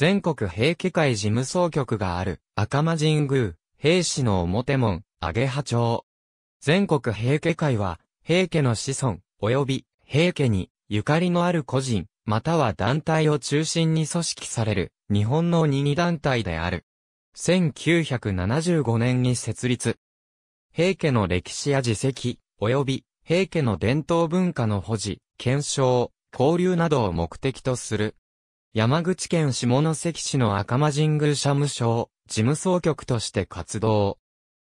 全国平家会事務総局がある、赤間神宮、平氏の表門、揚げ波町。全国平家会は、平家の子孫、及び、平家に、ゆかりのある個人、または団体を中心に組織される、日本の任意団体である。1975年に設立。平家の歴史や自責、及び、平家の伝統文化の保持、検証、交流などを目的とする山口県下関市の赤間神宮社務所、事務総局として活動。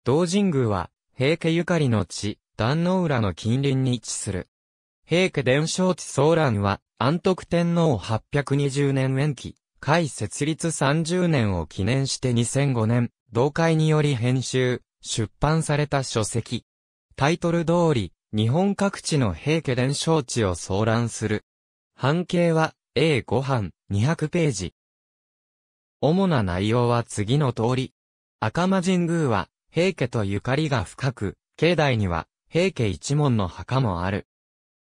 同神宮は、平家ゆかりの地、壇の浦の近隣に位置する。平家伝承地騒乱は、安徳天皇820年延期、開設立30年を記念して2005年、同会により編集、出版された書籍。タイトル通り、日本各地の平家伝承地を騒乱する。半径は、A5 版200ページ。主な内容は次の通り。赤間神宮は、平家とゆかりが深く、境内には、平家一門の墓もある。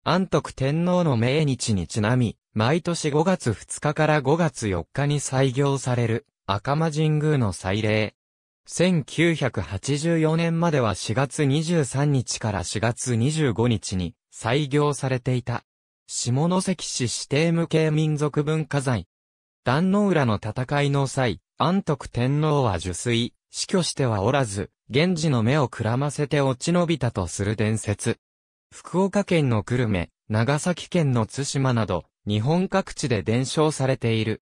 安徳天皇の命日にちなみ、毎年5月2日から5月4日に採行される、赤間神宮の祭礼。1984年までは4月23日から4月25日に採行されていた。下関市指定無形民族文化財。壇の浦の戦いの際、安徳天皇は受水、死去してはおらず、源氏の目をくらませて落ち延びたとする伝説。福岡県の久留米、長崎県の津島など、日本各地で伝承されている。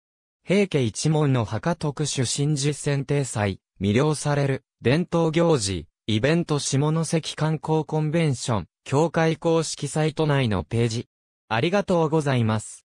平家一門の墓特殊新事選定祭、魅了される、伝統行事、イベント下関観光コンベンション、協会公式サイト内のページ。ありがとうございます。